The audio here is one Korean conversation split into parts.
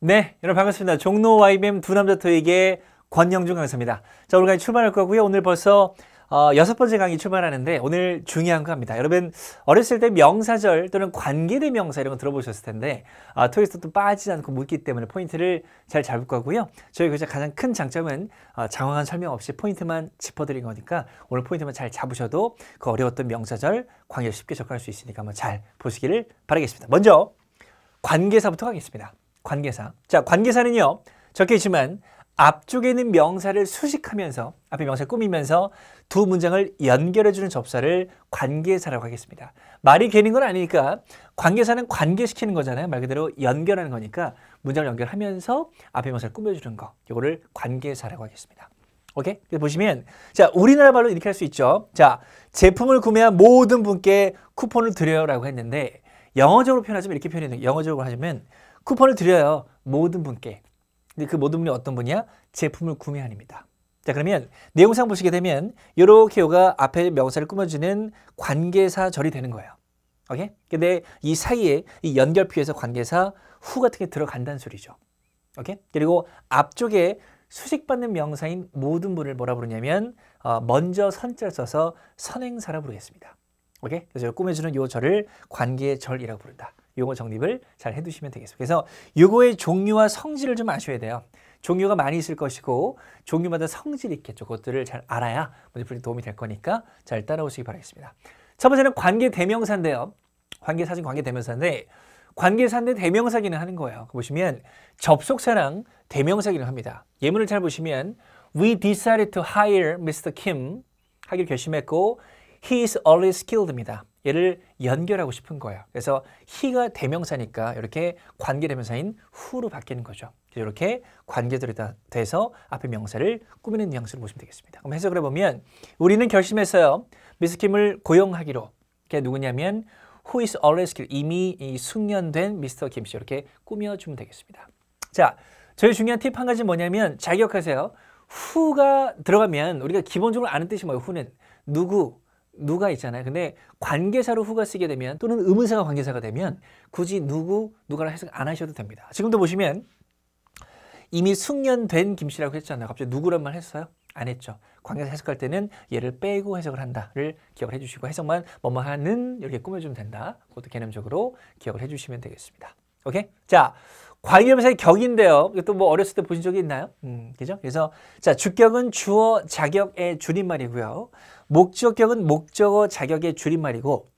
네, 여러분 반갑습니다. 종로 YBM 두 남자 토익의 권영중 강사입니다. 자, 오늘 강의 출발할 거고요. 오늘 벌써 어, 여섯 번째 강의 출발하는데 오늘 중요한 거 합니다. 여러분 어렸을 때 명사절 또는 관계대명사 이런 거 들어보셨을 텐데 아, 토익에서도 빠지지 않고 묻기 때문에 포인트를 잘 잡을 거고요. 저희 교재 가장 큰 장점은 아, 장황한 설명 없이 포인트만 짚어드린 거니까 오늘 포인트만 잘 잡으셔도 그 어려웠던 명사절 관계 를 쉽게 접근할 수 있으니까 한번 잘 보시기를 바라겠습니다. 먼저 관계사부터 가겠습니다. 관계사. 자, 관계사는요. 적혀 있지만 앞쪽에 있는 명사를 수식하면서 앞에 명사 꾸미면서 두 문장을 연결해주는 접사를 관계사라고 하겠습니다. 말이 개는 건 아니니까 관계사는 관계시키는 거잖아요. 말 그대로 연결하는 거니까 문장을 연결하면서 앞에 명사를 꾸며주는 거. 이거를 관계사라고 하겠습니다. 오케이? 보시면 자 우리나라 말로 이렇게 할 수 있죠. 자 제품을 구매한 모든 분께 쿠폰을 드려요라고 했는데 영어적으로 표현하자면 이렇게 표현해요. 영어적으로 하자면 쿠폰을 드려요. 모든 분께. 근데 그 모든 분이 어떤 분이야? 제품을 구매한입니다. 자 그러면 내용상 보시게 되면 이렇게 요가 앞에 명사를 꾸며주는 관계사 절이 되는 거예요. 오케이? 근데 이 사이에 이연결표에서 관계사 후 같은 게 들어간다는 소리죠. 오케이? 그리고 앞쪽에 수식받는 명사인 모든 분을 뭐라 부르냐면 어, 먼저 선자를 써서 선행사라 부르겠습니다. 오케이? 그래서 꾸며주는 요 절을 관계의 절이라고 부른다. 요거 정립을 잘 해두시면 되겠습니다. 그래서 요거의 종류와 성질을 좀 아셔야 돼요. 종류가 많이 있을 것이고 종류마다 성질이 있겠죠. 그것들을 잘 알아야 문제풀이 도움이 될 거니까 잘 따라오시기 바라겠습니다. 첫 번째는 관계 대명사인데요. 관계사진 관계 대명사인데 관계사인데 대명사기는 하는 거예요. 보시면 접속사랑 대명사기는 합니다. 예문을 잘 보시면 We decided to hire Mr. Kim 하기 결심했고 He is always skilled입니다. 얘를 연결하고 싶은 거예요. 그래서 he가 대명사니까 이렇게 관계대명사인 who로 바뀌는 거죠. 이렇게 관계들에 대해서 앞에 명사를 꾸미는 뉘앙스로 보시면 되겠습니다. 그럼 해석을 해보면 우리는 결심했어요. 미스 킴을 고용하기로. 그게 누구냐면 who is always skilled. 이미 이 숙련된 미스터 김씨 이렇게 꾸며주면 되겠습니다. 자, 저희 중요한 팁 한 가지 뭐냐면 잘기하세요 who가 들어가면 우리가 기본적으로 아는 뜻이 뭐예요? who는 누구, 누가 있잖아요. 근데 관계사로 후가 쓰게 되면 또는 의문사가 관계사가 되면 굳이 누구 누가라 해석 안 하셔도 됩니다. 지금도 보시면 이미 숙련된 김씨라고 했잖아요. 갑자기 누구란 말 했어요? 안 했죠. 관계사 해석할 때는 얘를 빼고 해석을 한다를 기억을 해주시고 해석만 뭐뭐 하는 이렇게 꾸며주면 된다. 그것도 개념적으로 기억을 해주시면 되겠습니다. 오케이? 자, 관계사의 격인데요. 이것도 뭐 어렸을 때 보신 적이 있나요? 음, 그죠? 그래서 자, 주격은 주어 자격의 줄임말이고요. 목적격은 목적어 자격의 줄임말이고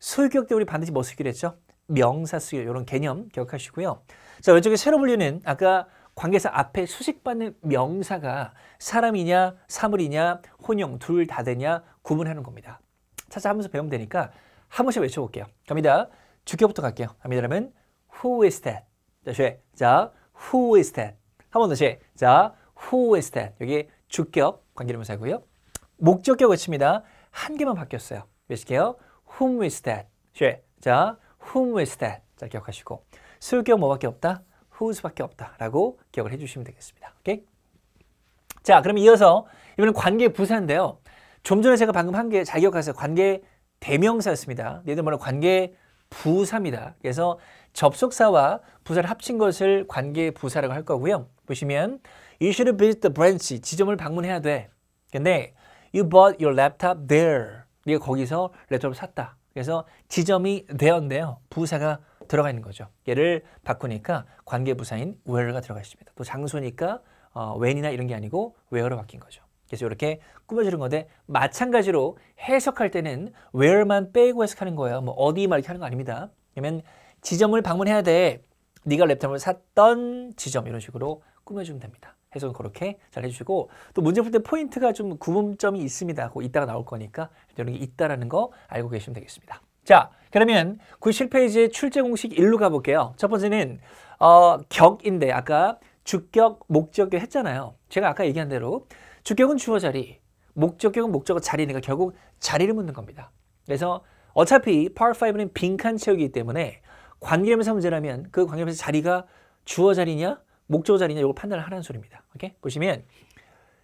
소격때 우리 반드시 뭐 쓰기로 했죠? 명사 쓰기로 이런 개념 기억하시고요. 자 왼쪽에 새로 분류는 아까 관계사 앞에 수식받는 명사가 사람이냐 사물이냐 혼용 둘 다 되냐 구분하는 겁니다. 찾아하면서 배우면 되니까 한 번씩 외쳐볼게요. 갑니다. 주격부터 갈게요. 갑니다. 그러면 who is that? 다시 자 who is that? 한번 다시 자 who is that? 여기 주격 관계대명사고요. 목적격 외칩니다. 한 개만 바뀌었어요. 외칠게요. Whom is that? 쉐. 자, whom is that? 자, 기억하시고. 수요격 뭐밖에 없다? whose밖에 없다. 라고 기억을 해주시면 되겠습니다. 오케이? 자, 그럼 이어서 이번엔 관계 부사인데요. 좀 전에 제가 방금 한게잘 기억하세요. 관계 대명사였습니다. 얘들 뭐냐 관계 부사입니다. 그래서 접속사와 부사를 합친 것을 관계 부사라고 할 거고요. 보시면 you should visit the branch 지점을 방문해야 돼. 근데 You bought your laptop there. 네가 거기서 랩톱을 샀다. 그래서 지점이 there인데요. 부사가 들어가 있는 거죠. 얘를 바꾸니까 관계부사인 where가 들어가 있습니다. 또 장소니까 어, when이나 이런 게 아니고 where로 바뀐 거죠. 그래서 이렇게 꾸며주는 건데 마찬가지로 해석할 때는 where만 빼고 해석하는 거예요. 뭐 어디 말 이렇게 하는 거 아닙니다. 그러면 지점을 방문해야 돼. 네가 랩탑을 샀던 지점 이런 식으로 꾸며주면 됩니다. 해석은 그렇게 잘 해주시고 또 문제 풀 때 포인트가 좀 구분점이 있습니다. 그 이따가 나올 거니까 이런 게 있다라는 거 알고 계시면 되겠습니다. 자 그러면 97페이지의 출제 공식 1로 가볼게요. 첫 번째는 어, 격인데 아까 주격, 목적격 했잖아요. 제가 아까 얘기한 대로 주격은 주어 자리, 목적격은 목적어 자리니까 결국 자리를 묻는 겁니다. 그래서 어차피 par5는 빈칸 채우기 때문에 관계명사 문제라면 그 관계명사 자리가 주어 자리냐 목조 자리냐 이걸 판단을 하라는 소리입니다. 오케이? 보시면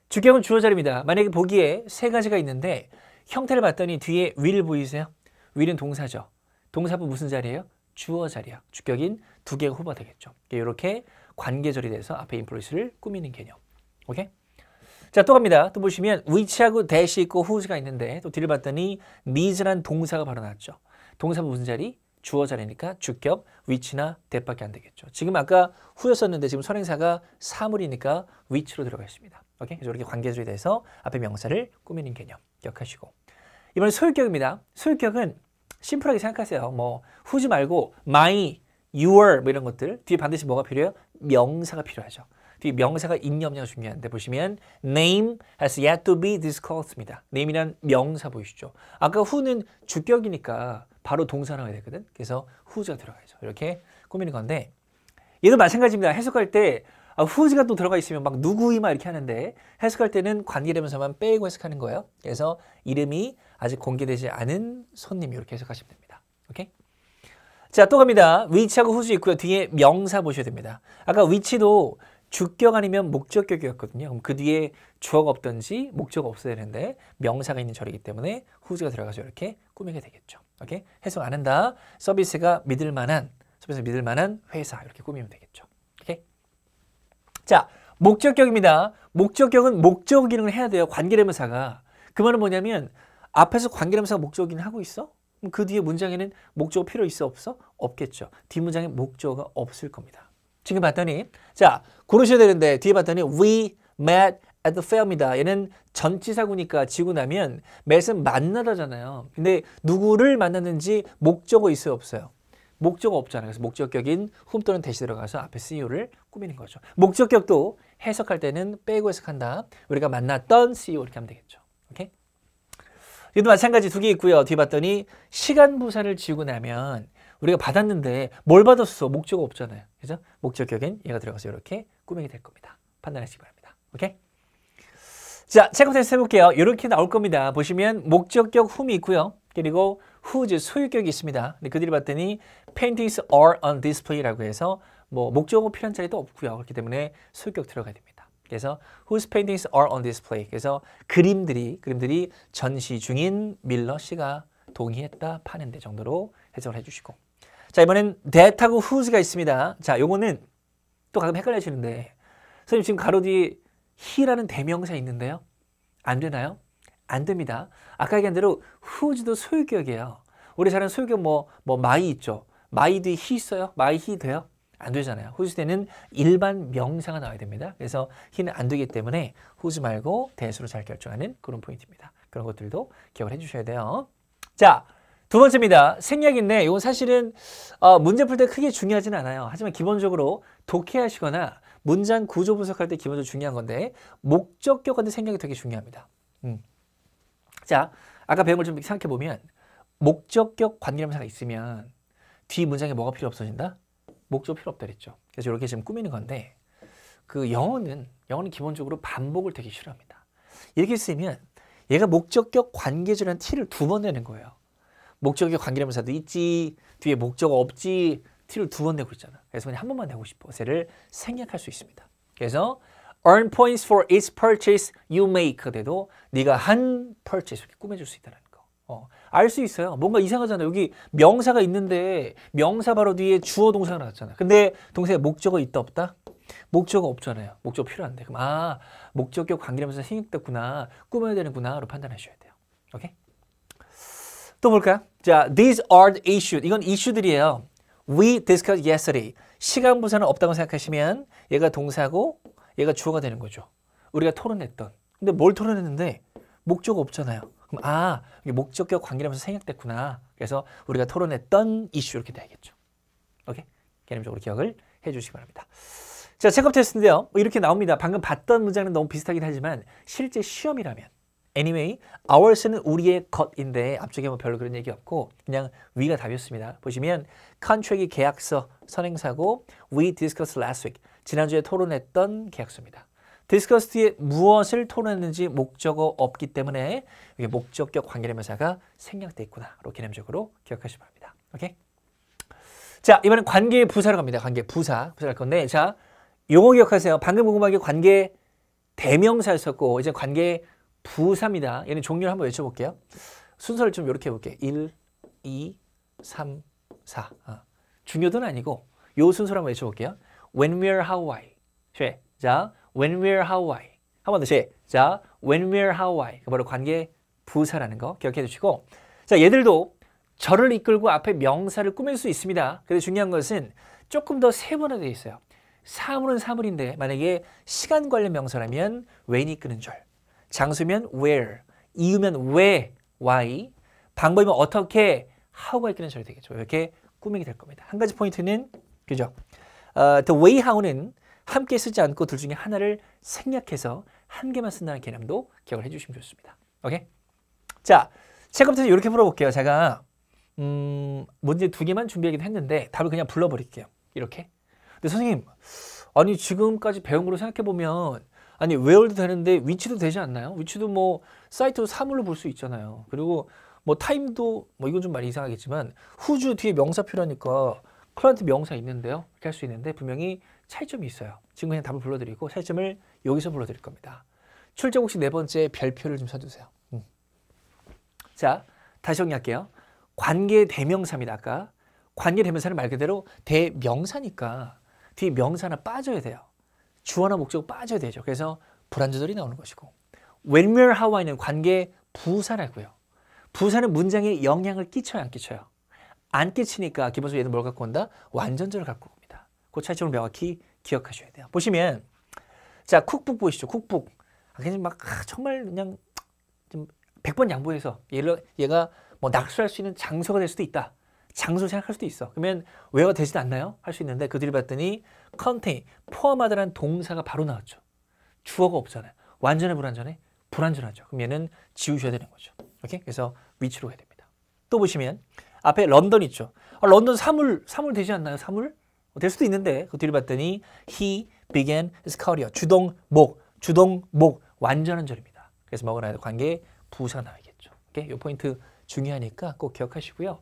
주격은 주어 자리입니다. 만약에 보기에 세 가지가 있는데 형태를 봤더니 뒤에 위를 보이세요? 위는 동사죠. 동사부 무슨 자리예요? 주어 자리야. 주격인 두 개가 후보되겠죠. 이렇게 관계절이 돼서 앞에 인플루이스를 꾸미는 개념. 오케이? 자, 또 갑니다. 또 보시면 위치하고 대시 있고 후즈가 있는데 또 뒤를 봤더니 needs란 동사가 바로 나왔죠. 동사부 무슨 자리? 주어 자리니까 주격, 위치나 대밖에 안 되겠죠. 지금 아까 후였었는데 지금 선행사가 사물이니까 위치로 들어가 있습니다. 오케이? 그래서 이렇게 관계들에 대해서 앞에 명사를 꾸미는 개념 기억하시고 이번에 소유격입니다. 소유격은 심플하게 생각하세요. 뭐 후지 말고 my, your 뭐 이런 것들 뒤에 반드시 뭐가 필요해요? 명사가 필요하죠. 뒤에 명사가 있냐 없냐가 중요한데 보시면 name has yet to be d i s c l s s e d 입니다 name이란 명사 보이시죠? 아까 후는 주격이니까 바로 동사라고 하게 되거든. 그래서 후즈가 들어가야죠. 이렇게 꾸미는 건데 얘도 마찬가지입니다. 해석할 때 아, w h 가또 들어가 있으면 막 누구이 마 이렇게 하는데 해석할 때는 관계되면서만 빼고 해석하는 거예요. 그래서 이름이 아직 공개되지 않은 손님 이렇게 해석하시면 됩니다. 오케이? 자, 또 갑니다. 위치하고 후즈 있고요. 뒤에 명사 보셔야 됩니다. 아까 위치도 주격 아니면 목적격이었거든요. 그럼 그 뒤에 주어가 없던지목적 없어야 되는데 명사가 있는 절이기 때문에 후즈가 들어가서 이렇게 꾸미게 되겠죠. 오케이? 해석 안 한다. 서비스가 믿을 만한, 서비스 믿을 만한 회사 이렇게 꾸미면 되겠죠. 오케이? 자, 목적격입니다. 목적격은 목적 기능을 해야 돼요. 관계대명사가. 그 말은 뭐냐면 앞에서 관계대명사가 목적 기능 하고 있어? 그럼 그 뒤에 문장에는 목적 필요 있어 없어? 없겠죠. 뒷문장에 목적어 없을 겁니다. 지금 봤더니 자, 고르셔야 되는데 뒤에 봤더니 we met at the fair입니다. 얘는 전치사구니까 지고 나면 met은 만나다잖아요. 근데 누구를 만났는지 목적어 있어요 없어요? 목적어 없잖아요. 그래서 목적격인 whom 또는 대시 들어가서 앞에 CEO를 꾸미는 거죠. 목적격도 해석할 때는 빼고 해석한다. 우리가 만났던 CEO 이렇게 하면 되겠죠. 오케이? 이것도 마찬가지 두 개 있고요. 뒤에 봤더니 시간 부사를 지우고 나면 우리가 받았는데 뭘 받았어? 목적어 없잖아요. 그래서 목적격인 얘가 들어가서 이렇게 꾸미게 될 겁니다. 판단하시기 바랍니다. 오케이? 자, 체크 테스트 해볼게요. 이렇게 나올 겁니다. 보시면 목적격 whom이 있고요. 그리고 whose 소유격이 있습니다. 근데 그들이 봤더니 paintings are on display라고 해서 뭐 목적어 필요한 자리도 없고요. 그렇기 때문에 소유격 들어가야 됩니다. 그래서 whose paintings are on display. 그래서 그림들이 그림들이 전시 중인 밀러 씨가 동의했다 파는데 정도로 해석을 해주시고 자 이번엔 that하고 whose가 있습니다. 자 요거는 또 가끔 헷갈려지는데 선생님 지금 가로 뒤 he라는 대명사 있는데요. 안 되나요? 안 됩니다. 아까 얘기한 대로 w h o s 도 소유격이에요. 우리 잘하는 소유격 뭐, 뭐 my 있죠. my 뒤 he 있어요. my he 돼요. 안 되잖아요. whose 대는 일반 명사가 나와야 됩니다. 그래서 he는 안 되기 때문에 w h o s 말고 대수로 잘 결정하는 그런 포인트입니다. 그런 것들도 기억을 해주셔야 돼요. 자, 두 번째입니다. 생략인데 이건 사실은 어, 문제 풀 때 크게 중요하진 않아요. 하지만 기본적으로 독해하시거나 문장 구조 분석할 때 기본적으로 중요한 건데 목적격 같은 생략이 되게 중요합니다. 음. 자, 아까 배운 걸좀 생각해 보면 목적격 관계명사가 있으면 뒤 문장에 뭐가 필요 없어진다? 목적 필요 없다 그랬죠. 그래서 이렇게 지금 꾸미는 건데 그 영어는 영어는 기본적으로 반복을 되게 싫어합니다. 이렇게 쓰면 얘가 목적격 관계절이라는 티를 두 번 내는 거예요. 목적격 관계명사도 있지, 뒤에 목적 없지, 티를 두 번 내고 있잖아. 그래서 그냥 한 번만 내고 싶어. 세를 생략할 수 있습니다. 그래서 earn points for each purchase you make가 돼도 네가 한 purchase 이렇게 꾸며줄 수 있다는 거. 어, 알수 있어요. 뭔가 이상하잖아. 여기 명사가 있는데 명사 바로 뒤에 주어 동사가 나왔잖아. 근데 동사에 목적어 있다 없다? 목적어 없잖아요. 목적 필요한데. 그럼 아목적과관계하면서생략됐구나 꾸며야 되는구나로 판단하셔야 돼요. 오케이? 또 볼까요? 자, these are the issues. 이건 이슈들이에요. we discussed yesterday. 시간 분사는 없다고 생각하시면 얘가 동사고 얘가 주어가 되는 거죠. 우리가 토론했던. 근데 뭘 토론했는데 목적 없잖아요. 그럼 아, 목적격 관계라면서 생략됐구나. 그래서 우리가 토론했던 이슈 이렇게 돼야겠죠. 오케이? 개념적으로 기억을 해주시기 바랍니다. 자, 체크업 테스트인데요. 뭐 이렇게 나옵니다. 방금 봤던 문장은 너무 비슷하긴 하지만 실제 시험이라면 anyway, ours는 우리의 것인데 앞쪽에 뭐 별로 그런 얘기 없고 그냥 위가 답이었습니다. 보시면 컨트랙이 계약서, 선행사고 we discussed last week. 지난주에 토론했던 계약서입니다. discuss 뒤에 무엇을 토론했는지 목적어 없기 때문에 이게 목적격 관계대명사가 생략돼 있구나로 개념적으로 기억하시기 바랍니다. 오케이? 자, 이번엔 관계 부사로 갑니다. 관계 부사. 부사 할 건데 자, 용어 기억하세요. 방금 궁금한 게 관계 대명사였었고 이제 관계 부사입니다. 얘는 종류를 한번 외쳐볼게요. 순서를 좀 이렇게 해볼게요. 1, 2, 3, 사. 어. 중요도는 아니고 요 순서로 한번 외쳐볼게요. When we're Hawaii. 자, when we're Hawaii. 한번더 시작. When we're Hawaii. 그 바로 관계 부사라는 거 기억해 주시고 자, 얘들도 저를 이끌고 앞에 명사를 꾸밀 수 있습니다. 근데 중요한 것은 조금 더 세분화되어 있어요. 사물은 사물인데 만약에 시간 관련 명사라면 when이 끄는 줄, 장소면 where, 이유면 왜, why, 방법이면 어떻게, how가 이끄는 절이 되겠죠. 이렇게 꾸미게 될 겁니다. 한 가지 포인트는 그죠? 어, the way how는 함께 쓰지 않고 둘 중에 하나를 생략해서 한 개만 쓴다는 개념도 기억을 해주시면 좋습니다. 오케이? 자, 책부터 이렇게 물어볼게요. 제가 음, 문제 두 개만 준비하기도 했는데 답을 그냥 불러버릴게요. 이렇게. 근데 선생님, 아니 지금까지 배운 걸로 생각해보면 아니 웨어도 되는데 위치도 되지 않나요? 위치도 뭐 사이트 사물로 볼 수 있잖아요. 그리고 뭐 타임도 뭐 이건 좀많이 이상하겠지만 후주 뒤에 명사표라니까 클라이언트 명사 있는데요. 이렇게 할 수 있는데 분명히 차이점이 있어요. 지금 그냥 답을 불러드리고 차이점을 여기서 불러드릴 겁니다. 출제곡식 네 번째 별표를 좀 써주세요. 음. 자, 다시 정리할게요. 관계 대명사입니다. 아까 관계 대명사는 말 그대로 대명사니까 뒤에 명사나 빠져야 돼요. 주어나 목적 빠져야 되죠. 그래서 불안조절이 나오는 것이고 웰멸하와 있는 관계 부사라고요. 부사는 문장에 영향을 끼쳐요 안 끼쳐요? 안 끼치니까 기본적으로 얘는 뭘 갖고 온다? 완전절을 갖고 옵니다. 그 차이점을 명확히 기억하셔야 돼요. 보시면 자 쿡북 보이시죠? 쿡북 아, 그냥 막 아, 정말 그냥 좀 100번 양보해서 얘를, 얘가 뭐 낙수할 수 있는 장소가 될 수도 있다. 장소 생각할 수도 있어. 그러면 외워 되진 않나요? 할 수 있는데 그들이 봤더니 컨테인, 포함하다라는 동사가 바로 나왔죠. 주어가 없잖아요. 완전해 불완전해? 불완전하죠. 그럼 얘는 지우셔야 되는 거죠. 오케이? 그래서 위치로 해야 됩니다. 또 보시면 앞에 런던 있죠. 아, 런던 사물, 사물 되지 않나요? 사물? 어, 될 수도 있는데 그 뒤를 봤더니 he began his career. 주동목, 주동목 완전한 절입니다. 그래서 먹으나의 관계 부사 나오겠죠. 오케이? 요 포인트 중요하니까 꼭 기억하시고요.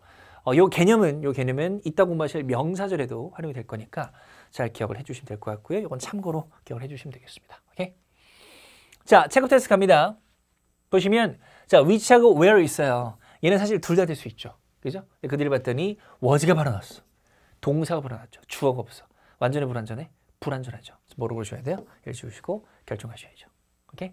어, 요 개념은 요 개념은 이따 공부하실 명사절에도 활용이 될 거니까 잘 기억을 해주시면 될 것 같고요. 이건 참고로 기억을 해주시면 되겠습니다. 오케이? 자, 체크 테스트 갑니다. 보시면 자, which하고 where 있어요. 얘는 사실 둘 다 될 수 있죠. 그죠? 그들이 봤더니 was가 바로 나어 동사가 바로 나죠 주어가 없어. 완전히 불완전해? 불완전하죠. 뭐로 보셔야 돼요? 일주시고 결정하셔야죠. 오케이?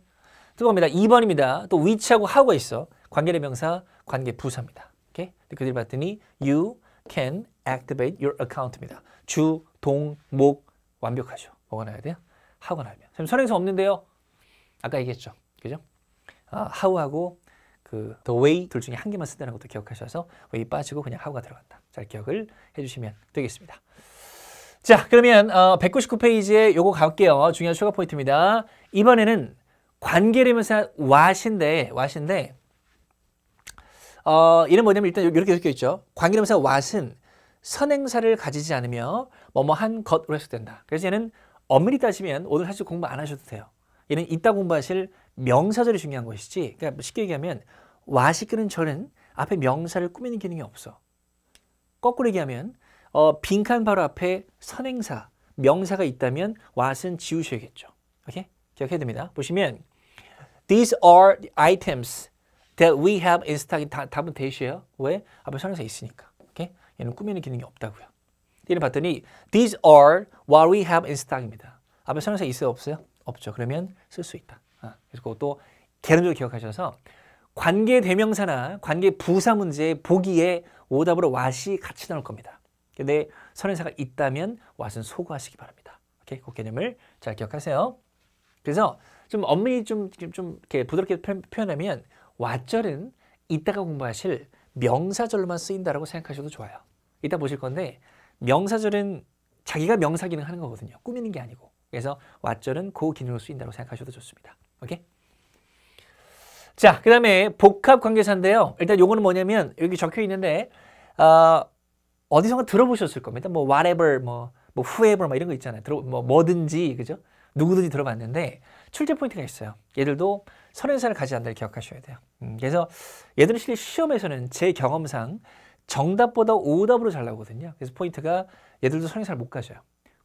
들어니다 2번입니다. 또 which하고 how가 있어. 관계대명사, 관계부사입니다. 오케이? 그들이 봤더니 you can activate your account입니다. 주, 동, 목 완벽하죠. 뭐가 나야 돼요? how가 나면. 선생 선행사 없는데요. 아까 얘기했죠. 그죠? 아, how하고 그 the way 둘 중에 한 개만 쓴다는 것도 기억하셔서 way 빠지고 그냥 how가 들어간다. 잘 기억을 해주시면 되겠습니다. 자 그러면 어, 199페이지에 요거 갈게요. 중요한 추가 포인트입니다. 이번에는 관계되면서 what인데 what인데 어, 이는 뭐냐면 일단 이렇게 적혀 있죠. 관계되면서 what은 선행사를 가지지 않으며 뭐뭐한 것으로 해석된다. 그래서 얘는 엄밀히 따지면 오늘 사실 공부 안 하셔도 돼요. 얘는 이따 공부하실 명사절이 중요한 것이지 그러니까 쉽게 얘기하면 와시크는 절은 앞에 명사를 꾸미는 기능이 없어. 거꾸로 얘기하면 어, 빈칸 바로 앞에 선행사, 명사가 있다면 왓은 지우셔야겠죠. 오케이? 기억해야 됩니다. 보시면 These are the items that we have in stock. 다, 답은 대시예요. 왜? 앞에 선행사 있으니까. 오케이? 얘는 꾸미는 기능이 없다고요. 얘를 봤더니 These are what we have in stock입니다. 앞에 선행사 있어요? 없어요? 없죠. 그러면 쓸 수 있다. 아, 그래서 그것도 개념적으로 기억하셔서 관계 대명사나 관계 부사 문제 보기에 오답으로 와 h 같이 나올 겁니다. 근데 선행사가 있다면 와 h a 은 소구하시기 바랍니다. 오케이, 그 개념을 잘 기억하세요. 그래서 좀 엄밀히 좀, 좀 이렇게 부드럽게 표현하면 와절은 이따가 공부하실 명사절로만 쓰인다라고 생각하셔도 좋아요. 이따 보실 건데 명사절은 자기가 명사 기능하는 거거든요. 꾸미는 게 아니고. 그래서 와절은그 기능으로 쓰인다고 생각하셔도 좋습니다. 오케이? 자, 그 다음에 복합 관계사인데요. 일단 요거는 뭐냐면 여기 적혀 있는데 어, 어디선가 들어보셨을 겁니다. 뭐 whatever, 뭐, 뭐 whoever 막 이런 거 있잖아요. 들어, 뭐 뭐든지 그죠? 누구든지 들어봤는데 출제 포인트가 있어요. 얘들도 선행사를 가지 않는다를 기억하셔야 돼요. 음, 그래서 얘들은 실제 시험에서는 제 경험상 정답보다 오답으로 잘 나오거든요. 그래서 포인트가 얘들도 선행사를 못 가져요.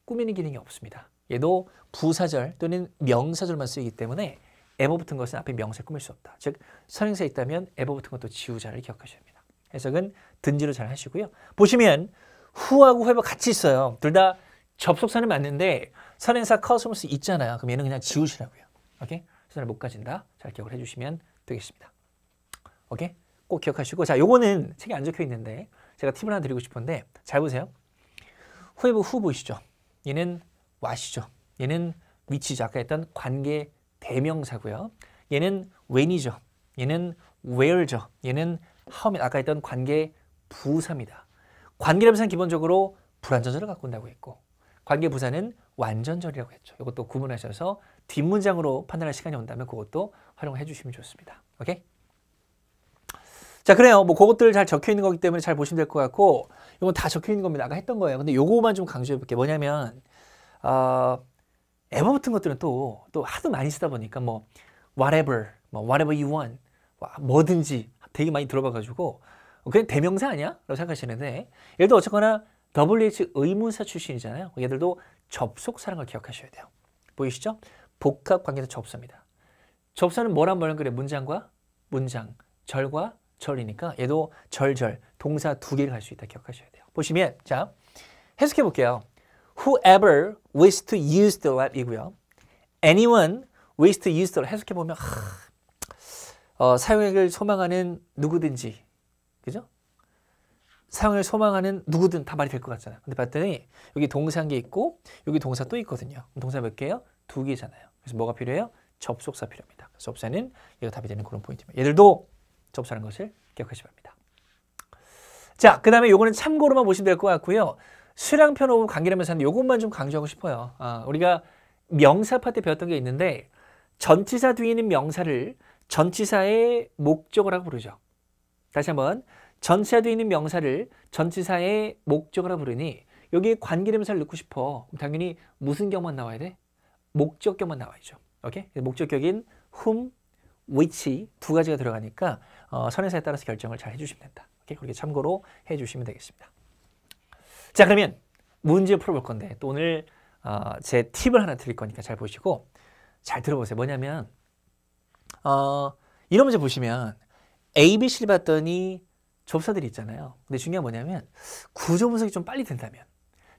꾸미는 기능이 없습니다. 얘도 부사절 또는 명사절만 쓰이기 때문에 에버 붙은 것은 앞에 명세 꾸밀 수 없다. 즉 선행사에 있다면 에버 붙은 것도 지우자를 기억하셔야 합니다. 해석은 든지로 잘 하시고요. 보시면 후하고 후가 같이 있어요. 둘 다 접속사는 맞는데 선행사 커스무스 있잖아요. 그럼 얘는 그냥 지우시라고요. 오케이? 선을 못 가진다. 잘 기억을 해주시면 되겠습니다. 오케이? 꼭 기억하시고 자 요거는 책에 안 적혀 있는데 제가 팁을 하나 드리고 싶은데 잘 보세요. 후에브 후 보이시죠? 얘는 와시죠. 얘는 위치죠. 아까 했던 관계 대명사고요. 얘는 when이죠. 얘는 where죠. 얘는 how입니다. 아까 했던 관계 부사입니다. 관계대사는 기본적으로 불완전절을 갖고 다고 했고 관계 부사는 완전절이라고 했죠. 이것도 구분하셔서 뒷문장으로 판단할 시간이 온다면 그것도 활용해 주시면 좋습니다. 오케이? 자 그래요. 뭐 그것들 잘 적혀 있는 거기 때문에 잘 보시면 될 것 같고 이건 다 적혀 있는 겁니다. 아까 했던 거예요. 근데 요거만 좀 강조해 볼게요. 뭐냐면 어, 에버 붙은 것들은 또, 또 하도 많이 쓰다 보니까 뭐 whatever, 뭐 whatever you want, 뭐든지 되게 많이 들어봐가지고 그냥 대명사 아니야? 라고 생각하시는데 얘를 들어 어쨌거나 WH 의문사 출신이잖아요. 얘들도 접속사라는 걸 기억하셔야 돼요. 보이시죠? 복합 관계에서 접사입니다. 접사는 뭐란 말은 그래? 문장과 문장, 절과 절이니까 얘도 절절 동사 두 개를 할 수 있다 기억하셔야 돼요. 보시면 자 해석해 볼게요. whoever w i s h e to use the lab이고요. anyone w i s h e to use the를 해석해 보면 어, 사용액을 소망하는 누구든지 그죠? 사용을 소망하는 누구든 다 말이 될 것 같잖아요. 근데 봤더니 여기 동사 한 개 있고 여기 동사 또 있거든요. 동사 몇 개요? 두 개잖아요. 그래서 뭐가 필요해요? 접속사 필요합니다. 접사는 속 이거 답이 되는 그런 포인트입니다. 얘들도 접속하는 것을 기억하시 기 바랍니다. 자, 그 다음에 요거는 참고로만 보시면 될 것 같고요. 수량 편호흡 관계라면서 하는데 이것만 좀 강조하고 싶어요. 아, 우리가 명사파 때 배웠던 게 있는데 전치사 뒤에 있는 명사를 전치사의 목적을 하고 부르죠. 다시 한번 전치사 뒤에 있는 명사를 전치사의 목적을 하고 부르니 여기에 관계대명사를 넣고 싶어. 당연히 무슨 격만 나와야 돼? 목적격만 나와야죠. 오케이? 목적격인 whom, which 두 가지가 들어가니까 어, 선에서에 따라서 결정을 잘 해주시면 된다. 오케이? 그렇게 참고로 해주시면 되겠습니다. 자 그러면 문제 풀어볼 건데 또 오늘 어, 제 팁을 하나 드릴 거니까 잘 보시고 잘 들어보세요. 뭐냐면 어, 이런 문제 보시면 ABC를 봤더니 접사들이 있잖아요. 근데 중요한 뭐냐면 구조 분석이 좀 빨리 된다면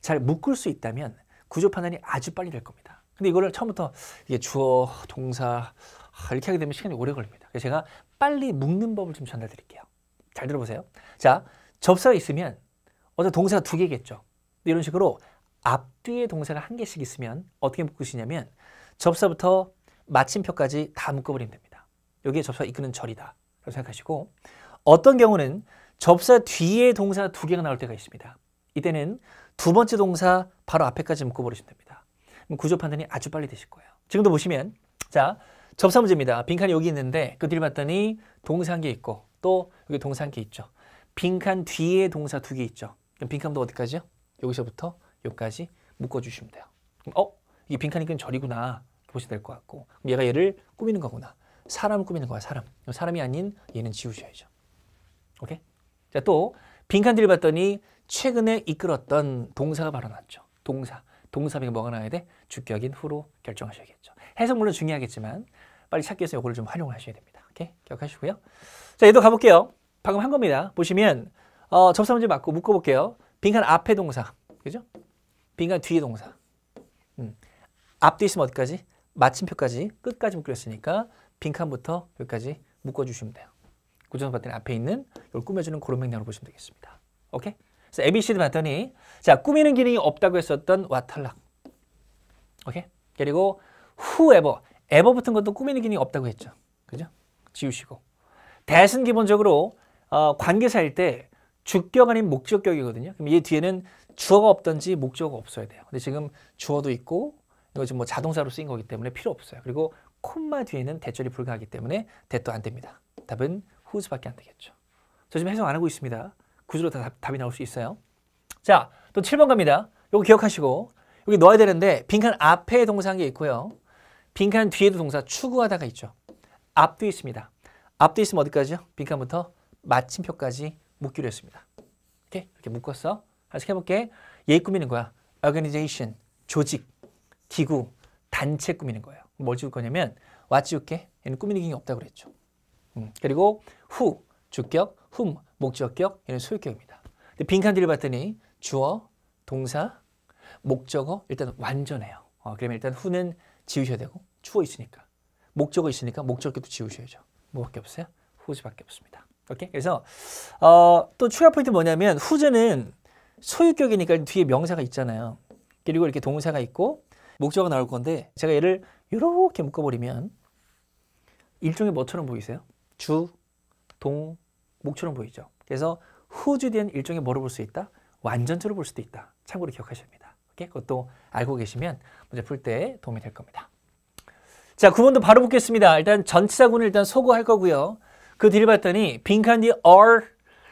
잘 묶을 수 있다면 구조 판단이 아주 빨리 될 겁니다. 근데 이거를 처음부터 이게 주어, 동사 이렇게 하게 되면 시간이 오래 걸립니다. 그래서 제가 빨리 묶는 법을 좀 전달 드릴게요. 잘 들어보세요. 자, 접사가 있으면 어떤 동사가 두 개겠죠. 이런 식으로 앞뒤에 동사가 한 개씩 있으면 어떻게 묶으시냐면 접사부터 마침표까지 다 묶어버리면 됩니다. 여기에 접사 이끄는 절이다 라고 생각하시고 어떤 경우는 접사 뒤에 동사 두 개가 나올 때가 있습니다. 이때는 두 번째 동사 바로 앞에까지 묶어버리시면 됩니다. 구조 판단이 아주 빨리 되실 거예요. 지금도 보시면 자 접사 문제입니다. 빈칸이 여기 있는데 그 뒤를 봤더니 동사 한 개 있고 또 여기 동사 한 개 있죠. 빈칸 뒤에 동사 두 개 있죠. 그럼 빈칸도 어디까지요? 여기서부터 여기까지 묶어주시면 돼요. 어? 이게 빈칸이 그럼 절이구나. 보시면 될 것 같고 얘가 얘를 꾸미는 거구나. 사람 꾸미는 거야, 사람. 사람이 아닌 얘는 지우셔야죠. 오케이? 자, 또 빈칸들을 봤더니 최근에 이끌었던 동사가 바로 났죠. 동사. 동사비가 뭐가 나야 돼? 주격인 후로 결정하셔야겠죠. 해석 물론 중요하겠지만 빨리 찾기 위해서 이걸 좀 활용하셔야 됩니다. 오케이? 기억하시고요. 자, 얘도 가볼게요. 방금 한 겁니다. 보시면 어, 접사 문제 맞고 묶어볼게요. 빈칸 앞에 동사. 그죠? 빈칸 뒤에 동사. 음. 앞뒤 있으면 어디까지? 마침표까지 끝까지 묶였으니까 빈칸부터 여기까지 묶어주시면 돼요. 구조선 봤더니 앞에 있는 이걸 꾸며주는 그런 맥락으로 보시면 되겠습니다. 오케이? 그래서 ABCD 봤더니 자 꾸미는 기능이 없다고 했었던 와 탈락. 오케이? 그리고 후 에버. 에버 붙은 것도 꾸미는 기능이 없다고 했죠. 그죠? 지우시고. 대신 기본적으로 어, 관계사일 때 주격 아닌 목적격이거든요. 그럼 얘 뒤에는 주어가 없든지 목적어가 없어야 돼요. 근데 지금 주어도 있고 이거 지금 뭐 자동사로 쓰인 거기 때문에 필요 없어요. 그리고 콤마 뒤에는 대절이 불가하기 때문에 대도 안 됩니다. 답은 w h 밖에안 되겠죠. 저 지금 해석 안 하고 있습니다. 구조로 다 답, 이 나올 수 있어요. 자, 또 7번 갑니다. 이거 기억하시고 여기 넣어야 되는데 빈칸 앞에 동사 한게 있고요. 빈칸 뒤에도 동사 추구하다가 있죠. 앞도 있습니다. 앞도 있으면 어디까지요? 빈칸부터 마침표까지 묶기로 했습니다. 오케이? 이렇게 묶었어. 다시 해볼게. 얘 꾸미는 거야. organization, 조직, 기구, 단체 꾸미는 거예요. 뭘 지울 거냐면 와 지울게. 얘는 꾸미는 기능이 없다고 그랬죠. 음. 그리고 후, 주격, whom, 목적격, 얘는 소유격입니다. 근데 빈칸 뒤를 봤더니 주어, 동사, 목적어 일단 완전해요. 어, 그러면 일단 후는 지우셔야 되고 주어 있으니까. 목적어 있으니까 목적격도 지우셔야죠. 뭐밖에 없어요? 후즈밖에 없습니다. 오케이? 그래서 어, 또 추가 포인트 뭐냐면 후즈는 소유격이니까 뒤에 명사가 있잖아요. 그리고 이렇게 동사가 있고 목적어 나올 건데 제가 얘를 이렇게 묶어버리면 일종의 뭐처럼 보이세요? 주, 동, 목처럼 보이죠. 그래서 후주된 일종의 뭐로 볼 수 있다? 완전체로 볼 수도 있다. 참고로 기억하셔야 됩니다. 오케이? 그것도 알고 계시면 문제 풀 때 도움이 될 겁니다. 자, 구문도 바로 붙겠습니다. 일단 전치사군을 일단 소거할 거고요. 그 뒤를 봤더니 빈칸 뒤에 are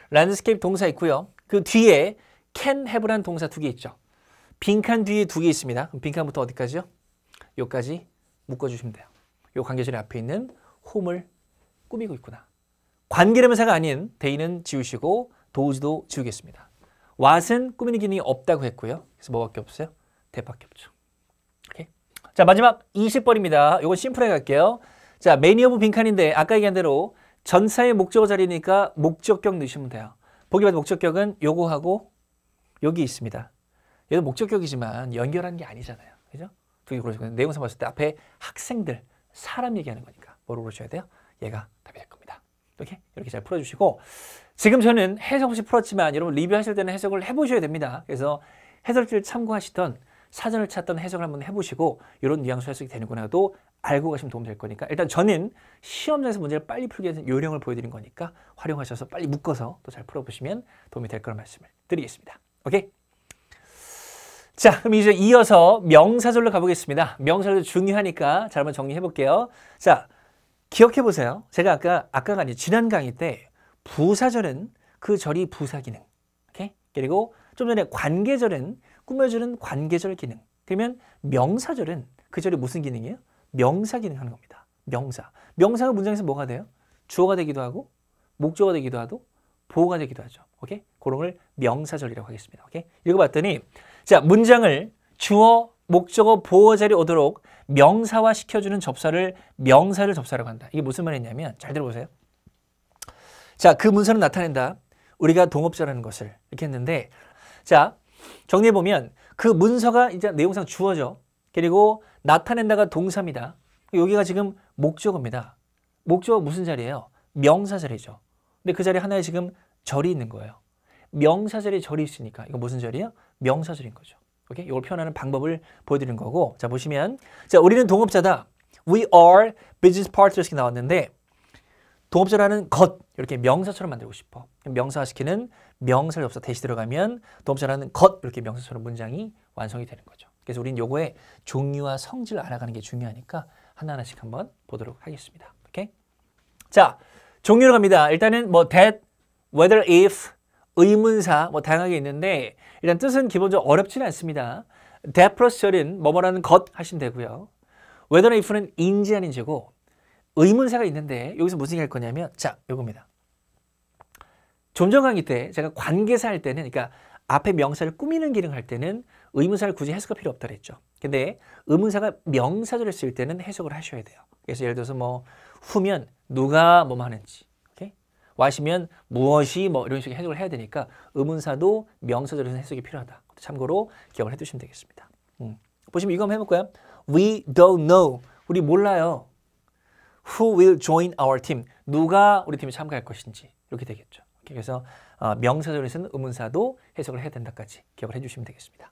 란드스케이프 동사 있고요. 그 뒤에 can have란 동사 두 개 있죠. 빈칸 뒤에 두 개 있습니다. 그럼 빈칸부터 어디까지요? 요까지 묶어주시면 돼요. 요 관계절 앞에 있는 홈을 꾸미고 있구나. 관계대명사가 아닌 데이는 지우시고 도우즈도 지우겠습니다. w h 은 꾸미는 기능이 없다고 했고요. 그래서 뭐밖에 없어요? 대밖에 없죠. 오케이. 자 마지막 20번입니다. 요건 심플하게 갈게요. 자 매니어브 빈칸인데 아까 얘기한 대로 전사의 목적어 자리니까 목적격 넣으시면 돼요. 보기 봐도 목적격은 요거하고 여기 있습니다. 얘도 목적격이지만 연결한게 아니잖아요. 그죠? 저기 그러시고 내용상 봤을 때 앞에 학생들, 사람 얘기하는 거니까 뭐로 그러셔야 돼요? 얘가 답이 될 겁니다. 이렇게 이렇게 잘 풀어주시고 지금 저는 해석 없이 풀었지만 여러분 리뷰하실 때는 해석을 해보셔야 됩니다. 그래서 해설지를 참고하시던 사전을 찾던 해석을 한번 해보시고 이런 뉘앙스 해석이 되는구나도 알고 가시면 도움 될 거니까 일단 저는 시험장에서 문제를 빨리 풀기 위해서 요령을 보여드린 거니까 활용하셔서 빨리 묶어서 또 잘 풀어보시면 도움이 될 거란 말씀을 드리겠습니다. 오케이? 자 그럼 이제 이어서 명사절로 가보겠습니다. 명사절 중요하니까 잘 한번 정리해 볼게요. 자 기억해 보세요. 제가 아까 아까가 아니 지난 강의 때 부사절은 그 절이 부사 기능, 오케이? 그리고 좀 전에 관계절은 꾸며주는 관계절 기능. 그러면 명사절은 그 절이 무슨 기능이에요? 명사 기능하는 겁니다. 명사. 명사가 문장에서 뭐가 돼요? 주어가 되기도 하고 목조가 되기도 하고 보호가 되기도 하죠. 오케이? 그런 걸 명사절이라고 하겠습니다. 오케이? 읽어봤더니 자 문장을 주어, 목적어, 보호 자리 오도록 명사화 시켜주는 접사를 명사를 접사라고 한다. 이게 무슨 말이냐면 잘 들어보세요. 자그 문서는 나타낸다. 우리가 동업자라는 것을 이렇게 했는데 자 정리해보면 그 문서가 이제 내용상 주어죠. 그리고 나타낸다가 동사입니다. 여기가 지금 목적어입니다. 목적어 무슨 자리예요? 명사절이죠. 근데 그 자리 하나에 지금 절이 있는 거예요. 명사절에 절이 있으니까 이거 무슨 절이에요? 명사절인 거죠. 오케이? 이걸 표현하는 방법을 보여드린 거고 자 보시면 자 우리는 동업자다. We are business partners 이렇게 나왔는데 동업자라는 것 이렇게 명사처럼 만들고 싶어. 명사시키는 명사를 없어 대시 들어가면 동업자라는 것 이렇게 명사처럼 문장이 완성이 되는 거죠. 그래서 우린 요거의 종류와 성질을 알아가는 게 중요하니까 하나하나씩 한번 보도록 하겠습니다. 오케이? 자, 종류로 갑니다. 일단은 뭐 that, whether, if, 의문사 뭐 다양하게 있는데 일단 뜻은 기본적으로 어렵지는 않습니다. that 플러스 절은 뭐뭐라는 것 하시면 되고요. whether, if는 인지 아닌지고 의문사가 있는데 여기서 무슨 얘기할 거냐면 자, 요겁니다. 존중 강의 때 제가 관계사 할 때는 그러니까 앞에 명사를 꾸미는 기능 할 때는 의문사를 굳이 해석할 필요 없다 고했죠 근데 의문사가 명사절을 쓸 때는 해석을 하셔야 돼요. 그래서 예를 들어서 뭐 후면 누가 뭐 하는지 오케이? 와시면 무엇이 뭐 이런 식으로 해석을 해야 되니까 의문사도 명사절에서 해석이 필요하다. 참고로 기억을 해두시면 되겠습니다. 음. 보시면 이거 한번 해볼까요? We don't know. 우리 몰라요. Who will join our team? 누가 우리 팀에 참가할 것인지 이렇게 되겠죠. 그래서 어, 명사절에서는 의문사도 해석을 해야 된다까지 기억을 해주시면 되겠습니다.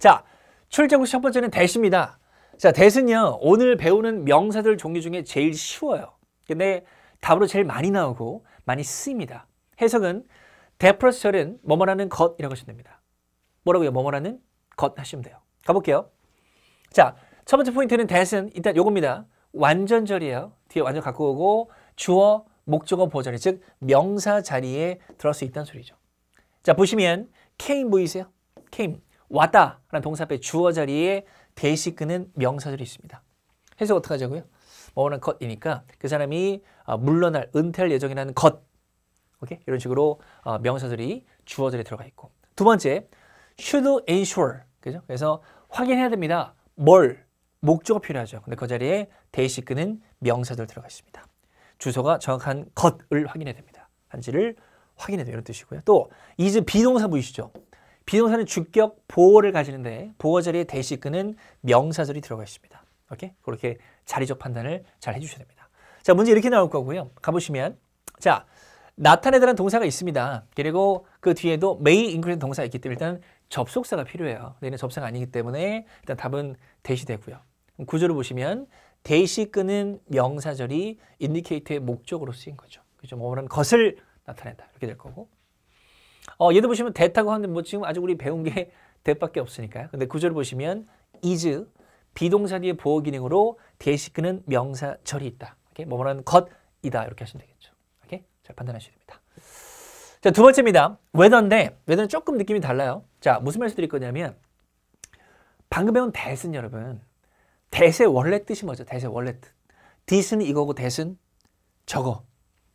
자, 출제국 첫 번째는 대시입니다. 자, 대신요 오늘 배우는 명사들 종류 중에 제일 쉬워요. 근데 답으로 제일 많이 나오고 많이 쓰입니다. 해석은 대프로스절은 뭐뭐라는 것이라고 하시면 됩니다. 뭐라고요? 뭐뭐라는 것 하시면 돼요. 가볼게요. 자, 첫 번째 포인트는 대신 일단 요겁니다. 완전절이에요. 뒤에 완전 갖고 오고 주어, 목적어, 보절이 즉 명사 자리에 들어갈 수 있다는 소리죠. 자, 보시면 came 보이세요? came. 왔다라는 동사 앞에 주어 자리에 대시 끄는 명사절이 있습니다. 해석 어떻게 하자고요? 머원한 뭐 것이니까 그 사람이 어, 물러날 은퇴할 예정이라는 것 오케이? 이런 식으로 어, 명사절이 주어절에 들어가 있고 두 번째 should ensure 그죠? 그래서 확인해야 됩니다. 뭘 목조가 필요하죠. 근데 그 자리에 대시 끄는 명사절 들어가 있습니다. 주소가 정확한 것을 확인해야 됩니다. 한지를 확인해야 돼요. 이런 뜻이고요. 또 이즈 비동사 보이시죠? 비동사는 주격 보호를 가지는데 보호 자리에 대시끄는 명사절이 들어가 있습니다. 오케이? 그렇게 자리적 판단을 잘 해주셔야 됩니다. 자, 문제 이렇게 나올 거고요. 가보시면 자, 나타내다는 동사가 있습니다. 그리고 그 뒤에도 may i n c 동사가 있기 때문에 일단 접속사가 필요해요. 얘는 접사가 아니기 때문에 일단 답은 대시되고요. 구조를 보시면 대시 끄는 명사절이 인디케이터의 목적으로 쓰인 거죠. 그죠? 뭐라는 것을 나타낸다. 이렇게 될 거고. 어, 얘도 보시면 대타고 하는데 뭐 지금 아직 우리 배운 게 대밖에 없으니까요. 근데 구절 보시면 is 비동사 뒤에 보호 기능으로 대시끄는 명사 절이 있다. 이렇게 뭐뭐라는 것이다 이렇게 하시면 되겠죠. 이렇게 잘 판단하셔야 됩니다. 자, 두 번째입니다. 웨더인데 웨더는 조금 느낌이 달라요. 자, 무슨 말씀 드릴 거냐면 방금 배운 대신 여러분 대세 원래 뜻이 뭐죠? 대세 원래 뜻. 디스는 이거고 대신 저거.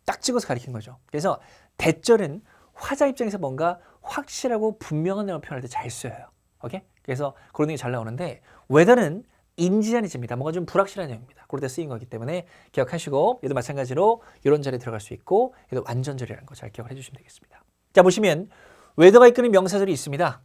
딱 찍어서 가리킨 거죠. 그래서 대절은 화자 입장에서 뭔가 확실하고 분명한 내용을 표현할 때 잘 쓰여요. 오케이? 그래서 그런 내용이 잘 나오는데 웨더는 인지한이 집니다. 뭔가 좀 불확실한 내용입니다. 그럴 때 쓰인 거기 때문에 기억하시고 얘도 마찬가지로 이런 자리에 들어갈 수 있고 얘도 완전절이라는 거 잘 기억을 해주시면 되겠습니다. 자 보시면 웨더가 이끄는 명사절이 있습니다.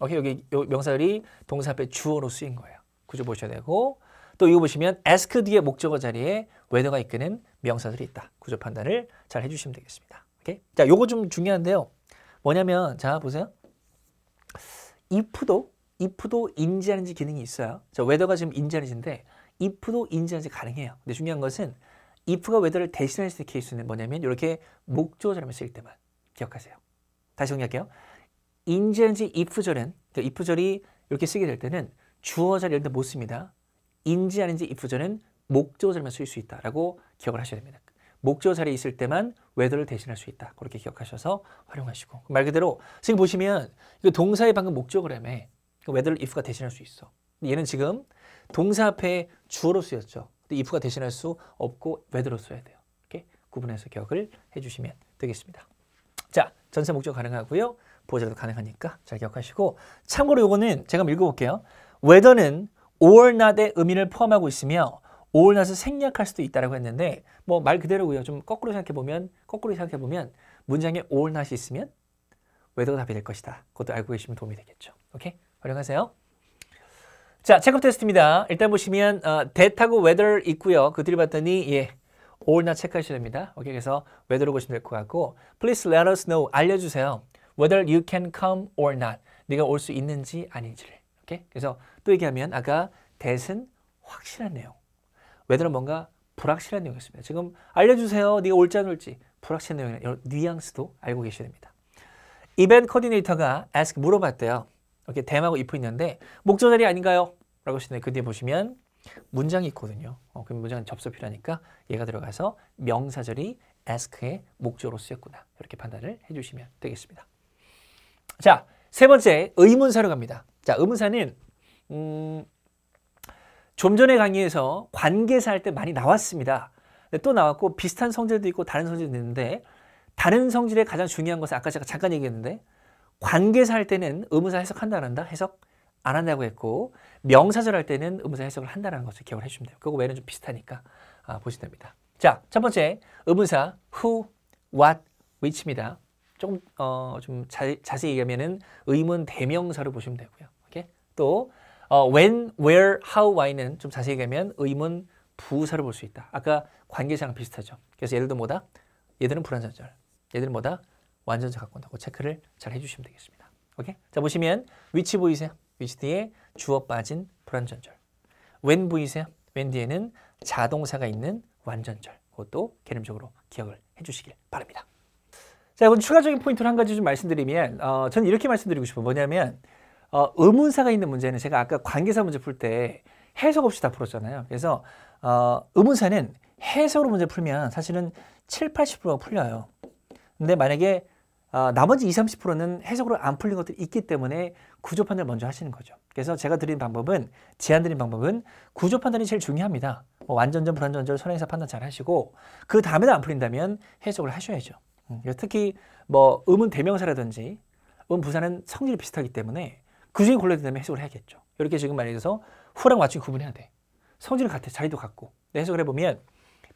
오케이 여기 명사절이 동사 앞에 주어로 쓰인 거예요. 구조 보셔야 되고 또 이거 보시면 ask 뒤에 목적어 자리에 웨더가 이끄는 명사들이 있다. 구조 판단을 잘 해주시면 되겠습니다. 오케이? 자, 요거 좀 중요한데요. 뭐냐면 자, 보세요. if도 if도 인지하는지 기능이 있어요. 자, 웨더가 지금 인지하는지인데 if도 인지하는지 가능해요. 근데 중요한 것은 if가 웨더를 대신할 수 있는 케이스는 뭐냐면 이렇게 목조절하면 쓰일 때만 기억하세요. 다시 정리할게요. 인지하는지 if절은 그러니까 if절이 이렇게 쓰게 될 때는 주어절 이런 데못 씁니다. 인지하는지 if절은 목조절만 쓸 수 있다라고 기억을 하셔야 됩니다. 목조 자리에 있을 때만 웨더를 대신할 수 있다. 그렇게 기억하셔서 활용하시고 그 말 그대로 지금 보시면 이거 그 동사에 방금 목적어라며 그 웨더를 if가 대신할 수 있어. 얘는 지금 동사 앞에 주어로 쓰였죠. 근데 if가 대신할 수 없고 웨더로 써야 돼요. 이렇게 구분해서 기억을 해주시면 되겠습니다. 자, 전세 목적 가능하고요. 보호자도 가능하니까 잘 기억하시고 참고로 요거는 제가 한번 읽어볼게요. 웨더는 or not의 의미를 포함하고 있으며 오올낫을 생략할 수도 있다라고 했는데 뭐 말 그대로고요. 좀 거꾸로 생각해 보면 거꾸로 생각해 보면 문장에 오올낫이 있으면 외도가 답이 될 것이다. 그것도 알고 계시면 도움이 되겠죠. 오케이? 활용하세요. 자, 체크 테스트입니다. 일단 보시면 어, that하고 whether 있고요. 그 뒤를 봤더니 예. 올나 체크하셔야 됩니다. 오케이, 그래서 whether로 보시면 될 것 같고 Please let us know, 알려주세요. Whether you can come or not. 네가 올 수 있는지 아닌지를. 오케이? 그래서 또 얘기하면 아까 that은 확실한 내용. 얘들은 뭔가 불확실한 내용이었습니다. 지금 알려주세요. 네가 올지 안 올지 불확실한 내용이나 이런 뉘앙스도 알고 계셔야 됩니다. 이벤트 코디네이터가 ask 물어봤대요. 이렇게 댐하고 if 있는데 목적 자리 아닌가요? 라고 하시는데 그 뒤에 보시면 문장이 있거든요. 어, 그 문장은 접속 필요하니까 얘가 들어가서 명사절이 ask의 목적으로 쓰였구나. 이렇게 판단을 해주시면 되겠습니다. 자, 세 번째 의문사로 갑니다. 자, 의문사는 음, 좀 전에 강의에서 관계사 할 때 많이 나왔습니다. 또 나왔고 비슷한 성질도 있고 다른 성질도 있는데 다른 성질의 가장 중요한 것은 아까 제가 잠깐 얘기했는데 관계사 할 때는 의문사 해석한다 안 한다? 해석 안 한다고 했고 명사절 할 때는 의문사 해석을 한다는 것을 기억을 해주시면 돼요. 그거 외에는 좀 비슷하니까 아, 보시면 됩니다. 자, 첫 번째 의문사 who, what, which입니다. 조금 어, 좀 자, 세히 얘기하면 은 의문 대명사로 보시면 되고요. 오케이? 또 어, when, where, how, why는 좀 자세히 얘기하면 의문 부사를 볼 수 있다. 아까 관계상 비슷하죠. 그래서 얘들도 뭐다? 얘들은 불완전절. 얘들은 뭐다? 완전절 갖고 온다고 체크를 잘 해주시면 되겠습니다. 오케이? 자 보시면 위치 보이세요? 위치 뒤에 주어 빠진 불완전절. when 보이세요? when 뒤에는 자동사가 있는 완전절. 그것도 개념적으로 기억을 해주시길 바랍니다. 자, 그럼 추가적인 포인트를 한 가지 좀 말씀드리면 어, 저는 이렇게 말씀드리고 싶어요. 뭐냐면 어, 의문사가 있는 문제는 제가 아까 관계사 문제 풀 때 해석 없이 다 풀었잖아요. 그래서 어, 의문사는 해석으로 문제 풀면 사실은 7, 80%가 풀려요. 근데 만약에 어, 나머지 20, 30%는 해석으로 안 풀린 것들이 있기 때문에 구조 판단을 먼저 하시는 거죠. 그래서 제가 드린 방법은, 제안 드린 방법은 구조 판단이 제일 중요합니다. 뭐 완전전, 불완전전, 선행사 판단 잘 하시고 그 다음에도 안 풀린다면 해석을 하셔야죠. 음, 특히 뭐 음은 대명사라든지 음 부사는 성질이 비슷하기 때문에 그 중에 골라야 된다면 해석을 해야겠죠. 이렇게 지금 말해서 후랑 와칭 구분해야 돼. 성질은 같아. 자리도 같고. 해석을 해보면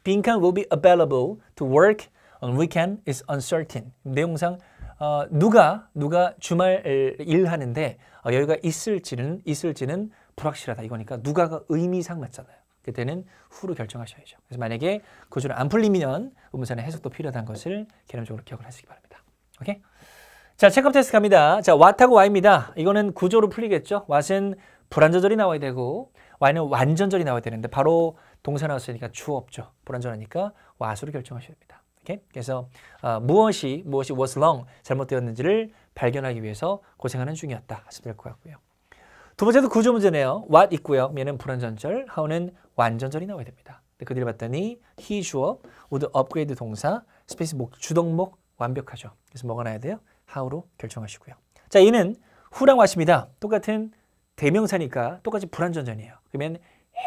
빈칸 will be available to work on weekend is uncertain. 내용상 어, 누가 누가 주말 일하는데 어, 여유가 있을지는 있을지는 불확실하다 이거니까 누가가 의미상 맞잖아요. 그때는 후로 결정하셔야죠. 그래서 만약에 구조를 그 안 풀리면 의문사는 해석도 필요하다는 것을 개념적으로 기억을 하시기 바랍니다. 오케이? 자, 체크업 테스트 갑니다. 자, w h 하고와입니다 이거는 구조로 풀리겠죠? w h 은 불완전절이 나와야 되고 와 h y 는 완전절이 나와야 되는데 바로 동사 나왔으니까 주 없죠. 불완전하니까 w h 으로 결정하셔야 됩니다. 오케이? 그래서 어, 무엇이 무엇이 was wrong 잘못되었는지를 발견하기 위해서 고생하는 중이었다 하시면 될 것 같고요. 두 번째도 구조 문제네요. what 있고요. 얘는 불완전절, how는 완전절이 나와야 됩니다. 그들을 봤더니 he 주어, would upgrade 동사, 스페이스 목, 주동목 완벽하죠. 그래서 뭐가 나야 돼요? how로 결정하시고요. 자, 얘는 후랑 w h 니다 똑같은 대명사니까 똑같이 불안전전이에요. 그러면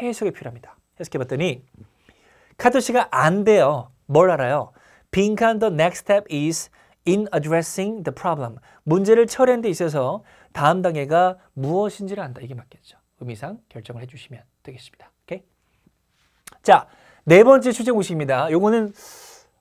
해석이 필요합니다. 해석해봤더니 카드 시가안 돼요. 뭘 알아요? 빈칸 the next step is in addressing the problem. 문제를 처리하는 데 있어서 다음 단계가 무엇인지를 안다. 이게 맞겠죠. 의미상 결정을 해주시면 되겠습니다. 자, 네 번째 주제 공식입니다. 요거는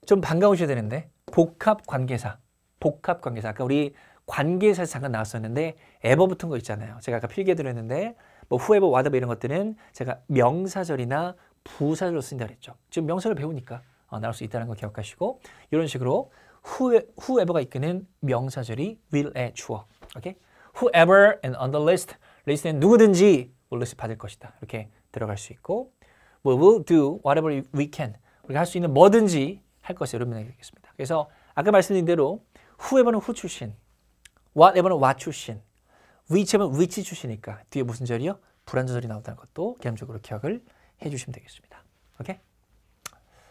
좀 반가우셔야 되는데 복합 관계사. 복합 관계사. 아까 우리 관계사에 서 잠깐 나왔었는데 에버 붙은 거 있잖아요. 제가 아까 필기해 드렸는데 뭐 후에버, 와드버 이런 것들은 제가 명사절이나 부사절로 쓴다 그랬죠. 지금 명사를 배우니까 어, 나올 수 있다는 거 기억하시고 이런 식으로 후에버가 이끄는 명사절이 will의 주어. 오케이? whoever and on the list. 리스트는 누구든지 올리스 받을 것이다. 이렇게 들어갈 수 있고 we will do whatever we can. 우리가 할 수 있는 뭐든지 할 것을 여러분에게 얘기했습니다. 그래서 아까 말씀드린 대로 후에 o e v 는 w 출신, 와에 a t e 는 w 출신, 위치 i c h e 는 w h 출신이니까 뒤에 무슨 절이요? 불안전절이 나온다는 것도 개념적으로 기억을 해주시면 되겠습니다. 오케이?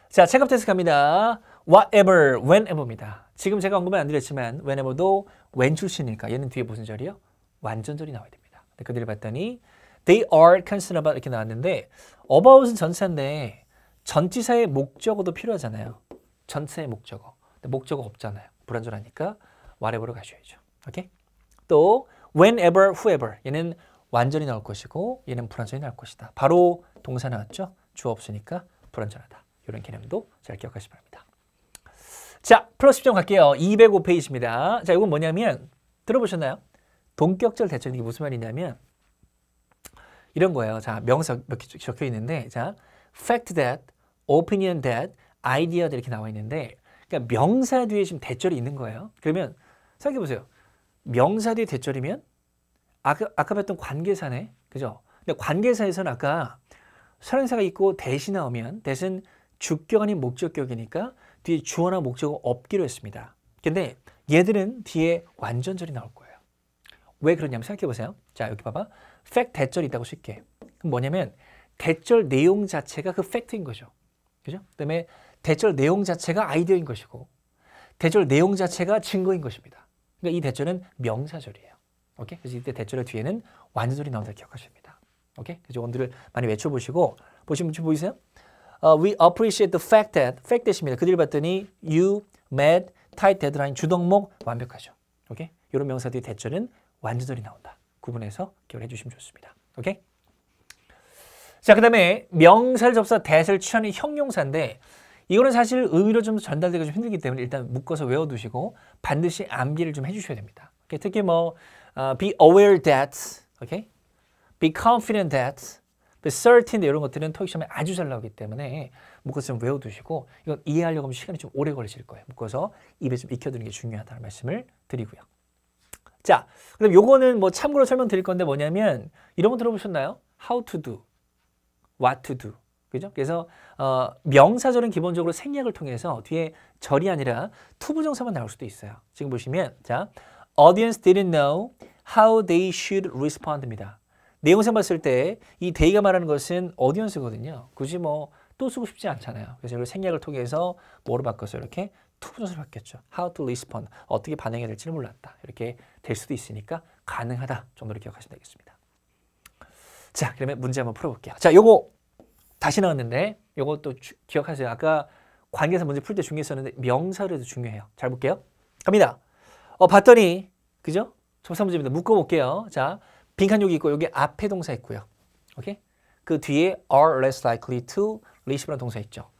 자, 체크업 테스트 갑니다. whatever, whenever입니다. 지금 제가 언급은 안 드렸지만 whenever도 when 출신이니까 얘는 뒤에 무슨 절이요? 완전절이 나와야 됩니다. 그들을 봤더니 they are concerned about 이렇게 나왔는데 about은 전체인데 전치사의 목적어도 필요하잖아요. 전체의 목적어. 근데 목적어 없잖아요. 불완전하니까 whatever로 가셔야죠. 오케이? 또 whenever, whoever 얘는 완전히 나올 것이고 얘는 불완전히 나올 것이다. 바로 동사 나왔죠. 주어 없으니까 불완전하다. 이런 개념도 잘 기억하시기 바랍니다. 자, 플러스 10점 갈게요. 205페이지입니다. 자, 이건 뭐냐면 들어보셨나요? 동격절 대처 이게 무슨 말이냐면 이런 거예요. 자, 명사 몇 개 적혀 있는데 자, fact that, opinion that, idea 이렇게 나와 있는데 그러니까 명사 뒤에 지금 대절이 있는 거예요. 그러면 생각해 보세요. 명사 뒤에 대절이면 아까, 아까 봤던 관계사네. 그죠? 근데 관계사에서는 아까 설행사가 있고 대신 나오면 대신 주격 아닌 목적격이니까 뒤에 주어나 목적어 없기로 했습니다. 근데 얘들은 뒤에 완전절이 나올 거예요. 왜 그러냐면 생각해 보세요. 자 여기 봐봐. 팩 대절이 있다고 쓸게. 그럼 뭐냐면 대절 내용 자체가 그 팩트인 거죠. 그죠? 그다음에 대절 내용 자체가 아이디어인 것이고 대절 내용 자체가 증거인 것입니다. 그러니까 이 대절은 명사절이에요. 오케이? 그래서 이때 대절의 뒤에는 완전절이 나온다 기억하십니다. 오케이? 그래서 오늘을 많이 외쳐보시고 보시면 좀 보이세요? Uh, we appreciate the fact that fact t h 니다 그들을 봤더니 you met tight deadline 주동목 완벽하죠. 오케이? 이런 명사들의 대절은 완전절이 나온다. 구분해서 기억해 주시면 좋습니다. 오케이? 자, 그 다음에 명사를 접사 대설 취하는 형용사인데 이거는 사실 의미로좀 전달되기 좀 힘들기 때문에 일단 묶어서 외워두시고 반드시 암기를 좀 해주셔야 됩니다. o k a 특히 뭐 uh, be aware that, okay? be confident that, be certain 이런 것들은 토익 시험에 아주 잘 나오기 때문에 묶어서 좀 외워두시고 이건 이해하려고 하면 시간이 좀 오래 걸리실 거예요. 묶어서 입에 좀 익혀두는 게 중요하다는 말씀을 드리고요. 자, 그럼 요거는 뭐 참고로 설명드릴 건데 뭐냐면 이런 거 들어보셨나요? How to do, what to do. 그죠? 그래서 어, 명사절은 기본적으로 생략을 통해서 뒤에 절이 아니라 투부정사만 나올 수도 있어요. 지금 보시면 자, audience didn't know how they should respond입니다. 내용상 봤을 때이 they가 말하는 것은 audience거든요. 굳이 뭐 또 쓰고 싶지 않잖아요. 그래서 이걸 생략을 통해서 뭐로 바꿔서 이렇게 투부정사로 바뀌었죠. how to respond, 어떻게 반응해야 될지를 몰랐다. 이렇게 될 수도 있으니까 가능하다 정도로 기억하시면 되겠습니다. 자, 그러면 문제 한번 풀어볼게요. 자, 요거 다시 나왔는데 이것도 기억하세요. 아까 관계사 문제 풀 때 중요했었는데 명사로도 중요해요. 잘 볼게요. 갑니다. 어 봤더니 그죠? 접사 문제입니다. 묶어볼게요. 자 빈칸 여기 있고 여기 앞에 동사 있고요. 오케이? 그 뒤에 are less likely to 리시브라는 동사 있죠.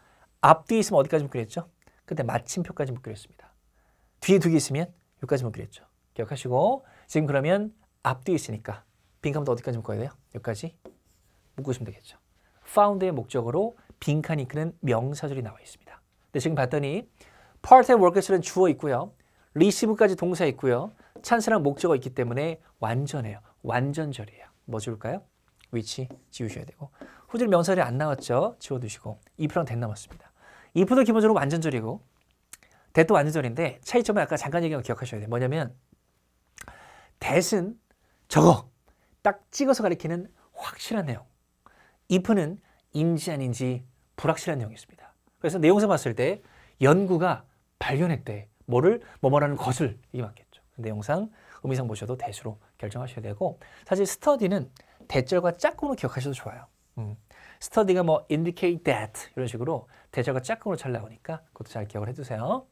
앞뒤 있으면 어디까지 묶기로 했죠? 그때 마침표까지 묶기로 했습니다. 뒤에 두 개 있으면 여기까지 묶기로 했죠. 기억하시고 지금 그러면 앞뒤 있으니까 빈칸부터 어디까지 묶어야 돼요? 여기까지 묶으시면 되겠죠. found의 목적으로 빈칸이 이는 명사절이 나와 있습니다. 근 지금 봤더니 part and work에서는 주어 있고요. receive까지 동사 있고요. 찬스랑 목적어 있기 때문에 완전해요. 완전절이에요. 뭐 지울까요? 위치 지우셔야 되고 후질 명사절이 안 나왔죠? 지워두시고 if랑 t 남았습니다. if도 기본적으로 완전절이고 that도 완전절인데 차이점은 아까 잠깐 얘기한 거 기억하셔야 돼요. 뭐냐면 that은 저거 딱 찍어서 가리키는 확실한 내용 if는 인지 아닌지 불확실한 내용이었습니다. 그래서 내용서 봤을 때 연구가 발견했대. 뭐를 뭐뭐라는 것을 이게 맞겠죠. 내용상 의미상 보셔도 대수로 결정하셔야 되고 사실 스터디는 대절과 짝꿍으로 기억하셔도 좋아요. 음. 스터디가 뭐 indicate that 이런 식으로 대절과 짝꿍으로 잘 나오니까 그것도 잘 기억을 해두세요.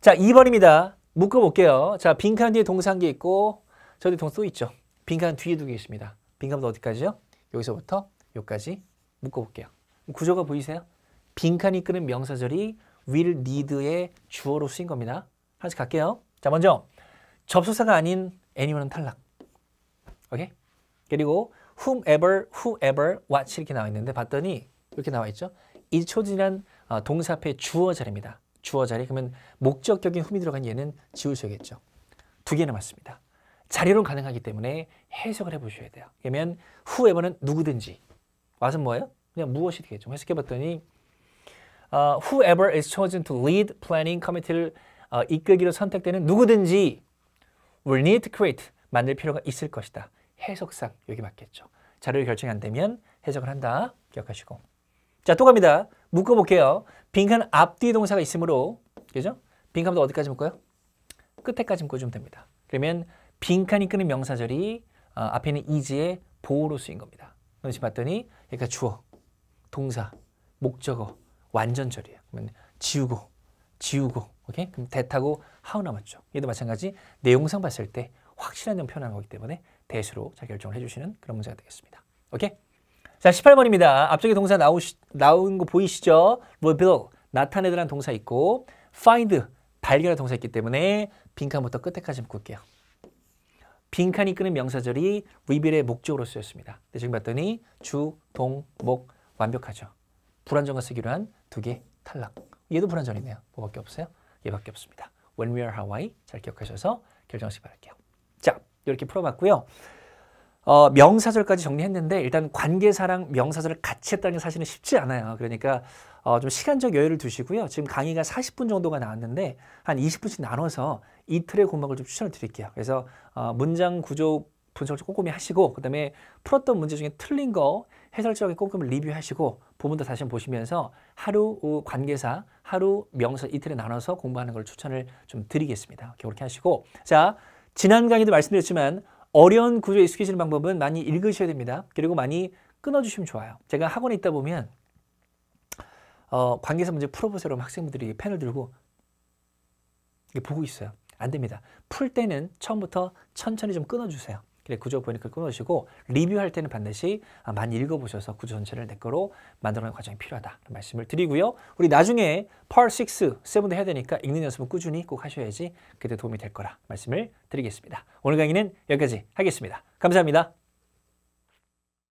자 2번입니다. 묶어볼게요. 자 빈칸 뒤에 동사 개 있고 저기 동사 또 있죠. 빈칸 뒤에 두 개 있습니다. 빈칸도 어디까지요? 여기서부터 여기까지 묶어볼게요. 구조가 보이세요? 빈칸이 끄는 명사절이 will, need의 주어로 쓰인 겁니다. 하나씩 갈게요. 자, 먼저 접속사가 아닌 any오는 탈락. 오케이? 그리고 whomever, whoever, what 이렇게 나와 있는데 봤더니 이렇게 나와 있죠. 이 초진한 어, 동사 앞에 주어 자리입니다. 주어 자리. 그러면 목적격인 whom이 들어간 얘는 지울수있겠죠두 개는 맞습니다. 자료론 가능하기 때문에 해석을 해보셔야 돼요. 그러면 whoever는 누구든지 맛은 뭐예요? 그냥 무엇이 되겠죠. 해석해 봤더니 uh, 아, whoever is chosen to lead planning committee를 uh, 이끌기로 선택되는 누구든지 will need to create 만들 필요가 있을 것이다. 해석상 여기 맞겠죠. 자료의 결정이 안 되면 해석을 한다. 기억하시고. 자, 또 갑니다. 묶어볼게요. 빈칸 앞뒤 동사가 있으므로 그죠? 빈칸도 어디까지 묶어요? 끝에까지 묶어주면 됩니다. 그러면 빈칸이 끄는 명사절이 어, 앞에 있는 이지의 보호로 쓰인 겁니다. 눈치 봤더니 그러니까 주어, 동사, 목적어, 완전절이에요. 그러면 지우고, 지우고, 오케이? 그럼 대타고 하우 남았죠. 얘도 마찬가지 내용상 봤을 때 확실한 점표현하 거기 때문에 대수로 잘 결정을 해주시는 그런 문제가 되겠습니다. 오케이? 자, 18번입니다. 앞쪽에 동사 나오시, 나온 거 보이시죠? reveal, 뭐 나타내다라는 동사 있고 find, 발견의 동사 있기 때문에 빈칸부터 끝에까지 묶을게요. 빈칸이 끄는 명사절이 리빌의 목적으로 쓰였습니다. 근데 지금 봤더니 주, 동, 목 완벽하죠. 불안정과 쓰기로 한 두 개 탈락. 얘도 불안정이네요. 뭐밖에 없어요? 얘밖에 없습니다. When we are Hawaii 잘 기억하셔서 결정하시기 바랄게요. 자, 이렇게 풀어봤고요. 어, 명사절까지 정리했는데 일단 관계사랑 명사절을 같이 했다는 사실은 쉽지 않아요. 그러니까 어, 좀 시간적 여유를 두시고요. 지금 강의가 40분 정도가 나왔는데 한 20분씩 나눠서 이틀의 공방을좀 추천을 드릴게요. 그래서 어, 문장 구조 분석을 좀 꼼꼼히 하시고 그 다음에 풀었던 문제 중에 틀린 거 해설적인 꼼꼼히 리뷰하시고 부분도 다시 한번 보시면서 하루 관계사, 하루 명사 이틀에 나눠서 공부하는 걸 추천을 좀 드리겠습니다. 그렇게 하시고 자 지난 강의도 말씀드렸지만 어려운 구조에 익숙해지는 방법은 많이 읽으셔야 됩니다. 그리고 많이 끊어주시면 좋아요. 제가 학원에 있다 보면 어, 관계서 문제 풀어보세요. 그럼 학생분들이 펜을 들고 보고 있어요. 안 됩니다. 풀 때는 처음부터 천천히 좀 끊어주세요. 그래 구조 보니까 끊어주시고 리뷰할 때는 반드시 아, 많이 읽어보셔서 구조 전체를 내 거로 만들어가는 과정이 필요하다 그 말씀을 드리고요. 우리 나중에 펄6, 7도 해야 되니까 읽는 연습은 꾸준히 꼭 하셔야지 그때 도움이 될 거라 말씀을 드리겠습니다. 오늘 강의는 여기까지 하겠습니다. 감사합니다.